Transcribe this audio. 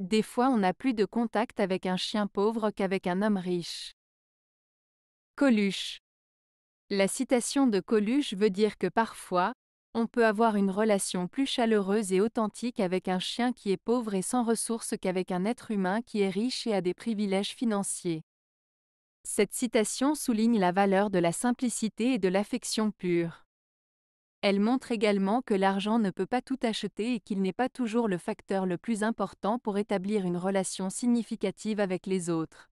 Des fois on a plus de contact avec un chien pauvre qu'avec un homme riche. Coluche. La citation de Coluche veut dire que parfois, on peut avoir une relation plus chaleureuse et authentique avec un chien qui est pauvre et sans ressources qu'avec un être humain qui est riche et a des privilèges financiers. Cette citation souligne la valeur de la simplicité et de l'affection pure. Elle montre également que l'argent ne peut pas tout acheter et qu'il n'est pas toujours le facteur le plus important pour établir une relation significative avec les autres.